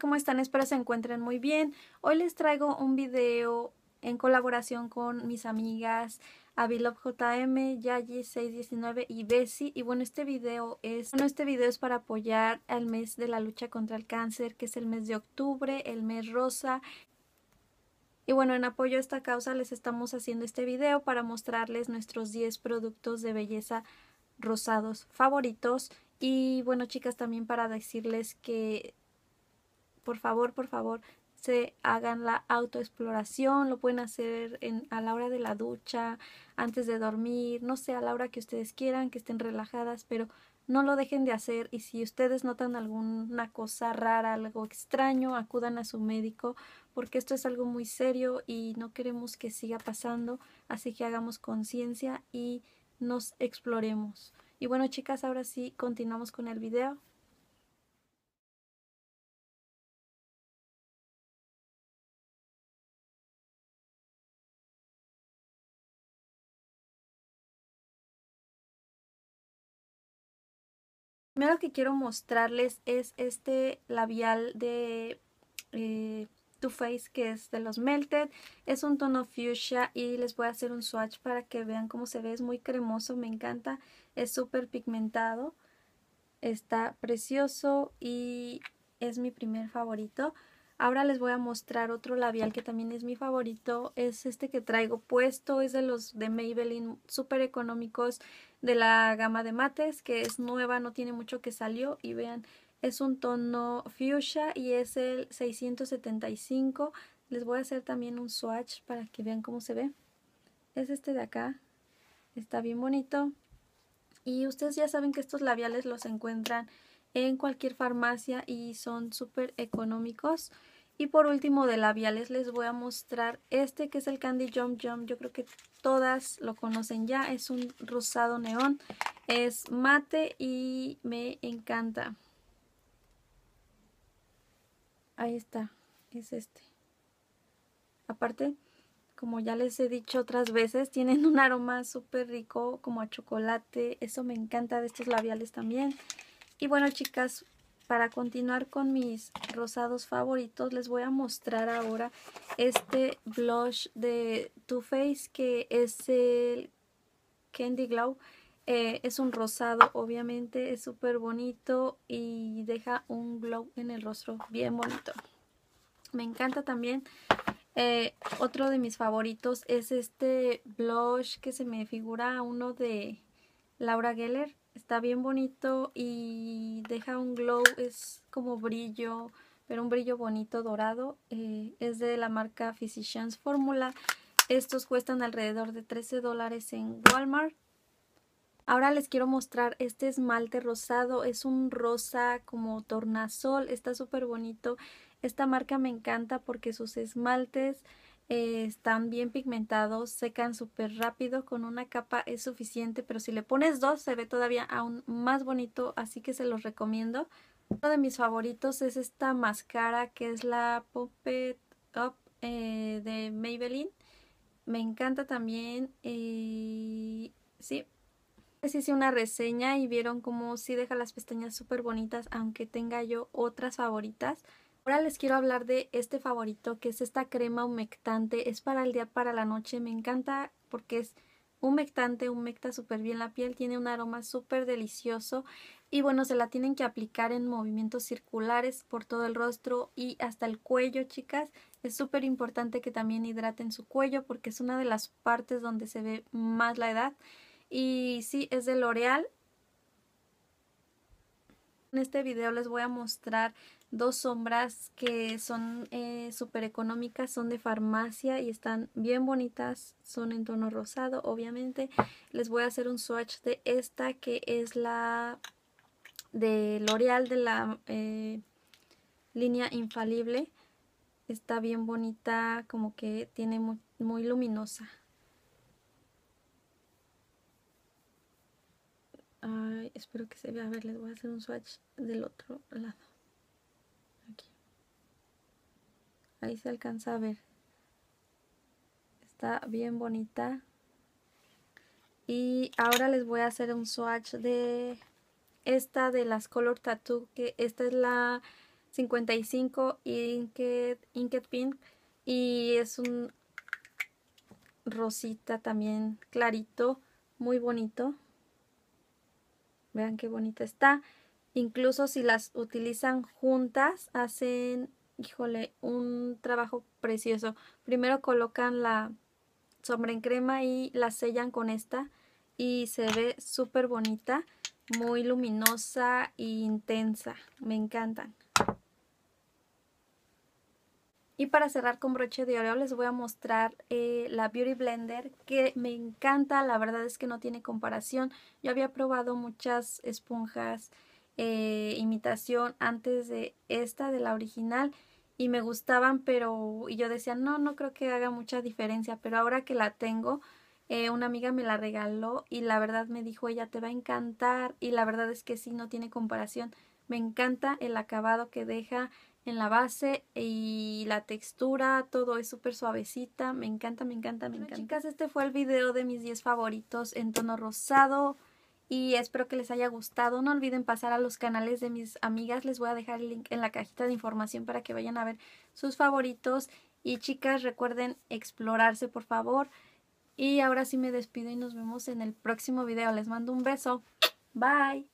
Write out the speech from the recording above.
¿cómo están? Espero se encuentren muy bien. Hoy les traigo un video en colaboración con mis amigas JM, Yayi619 y Bessie. Y bueno, este video es bueno, este video es para apoyar al mes de la lucha contra el cáncer, que es el mes de octubre, el mes rosa. Y bueno, en apoyo a esta causa les estamos haciendo este video para mostrarles nuestros 10 productos de belleza rosados favoritos y bueno chicas, también para decirles que por favor, por favor, se hagan la autoexploración, lo pueden hacer a la hora de la ducha, antes de dormir, no sé, a la hora que ustedes quieran, que estén relajadas, pero no lo dejen de hacer y si ustedes notan alguna cosa rara, algo extraño, acudan a su médico porque esto es algo muy serio y no queremos que siga pasando, así que hagamos conciencia y nos exploremos. Y bueno chicas, ahora sí continuamos con el video. Primero que quiero mostrarles es este labial de eh, Too Faced que es de los Melted. Es un tono fuchsia y les voy a hacer un swatch para que vean cómo se ve. Es muy cremoso, me encanta. Es súper pigmentado. Está precioso y es mi primer favorito. Ahora les voy a mostrar otro labial que también es mi favorito. Es este que traigo puesto, es de los de Maybelline, súper económicos de la gama de mates que es nueva, no tiene mucho que salió y vean, es un tono fuchsia y es el 675. Les voy a hacer también un swatch para que vean cómo se ve. Es este de acá, está bien bonito. Y ustedes ya saben que estos labiales los encuentran en cualquier farmacia y son súper económicos. Y por último de labiales les voy a mostrar este que es el Candy Jump Jump. Yo creo que todas lo conocen ya. Es un rosado neón. Es mate y me encanta. Ahí está. Es este. Aparte, como ya les he dicho otras veces, tienen un aroma súper rico como a chocolate. Eso me encanta de estos labiales también. Y bueno chicas, para continuar con mis rosados favoritos, les voy a mostrar ahora este blush de Too Faced que es el Candy Glow. Eh, es un rosado, obviamente, es súper bonito y deja un glow en el rostro bien bonito. Me encanta también. Eh, otro de mis favoritos es este blush que se me figura uno de Laura Geller. Está bien bonito y deja un glow, es como brillo, pero un brillo bonito dorado. Eh, es de la marca Physicians Formula. Estos cuestan alrededor de 13 dólares en Walmart. Ahora les quiero mostrar este esmalte rosado, es un rosa como tornasol, está súper bonito. Esta marca me encanta porque sus esmaltes eh, están bien pigmentados, secan súper rápido, con una capa es suficiente, pero si le pones dos se ve todavía aún más bonito, así que se los recomiendo. Uno de mis favoritos es esta máscara que es la Puppet Up eh, de Maybelline. Me encanta también, eh, sí, les hice una reseña y vieron cómo sí deja las pestañas súper bonitas, aunque tenga yo otras favoritas. Ahora les quiero hablar de este favorito que es esta crema humectante. Es para el día, para la noche. Me encanta porque es humectante, humecta súper bien la piel. Tiene un aroma súper delicioso. Y bueno, se la tienen que aplicar en movimientos circulares por todo el rostro y hasta el cuello, chicas. Es súper importante que también hidraten su cuello porque es una de las partes donde se ve más la edad. Y sí, es de L'Oreal en este video les voy a mostrar dos sombras que son eh, súper económicas, son de farmacia y están bien bonitas, son en tono rosado obviamente. Les voy a hacer un swatch de esta que es la de L'Oreal de la eh, línea infalible. Está bien bonita, como que tiene muy luminosa. espero que se vea. A ver, les voy a hacer un swatch del otro lado. Aquí. Ahí se alcanza a ver. Está bien bonita. Y ahora les voy a hacer un swatch de esta de las Color Tattoo. Que esta es la 55 Inked, Inked Pink. Y es un rosita también clarito. Muy bonito. Vean qué bonita está. Incluso si las utilizan juntas, hacen, híjole, un trabajo precioso. Primero colocan la sombra en crema y la sellan con esta. Y se ve súper bonita, muy luminosa e intensa. Me encantan. Y para cerrar con broche de oro les voy a mostrar eh, la Beauty Blender que me encanta, la verdad es que no tiene comparación. Yo había probado muchas esponjas eh, imitación antes de esta, de la original, y me gustaban, pero y yo decía, no, no creo que haga mucha diferencia, pero ahora que la tengo, eh, una amiga me la regaló y la verdad me dijo, ella te va a encantar, y la verdad es que sí, no tiene comparación. Me encanta el acabado que deja, en la base y la textura, todo es súper suavecita, me encanta, me encanta, me encanta. Chicas, este fue el video de mis 10 favoritos en tono rosado y espero que les haya gustado. No olviden pasar a los canales de mis amigas, les voy a dejar el link en la cajita de información para que vayan a ver sus favoritos. Y chicas, recuerden explorarse por favor. Y ahora sí me despido y nos vemos en el próximo video. Les mando un beso. Bye.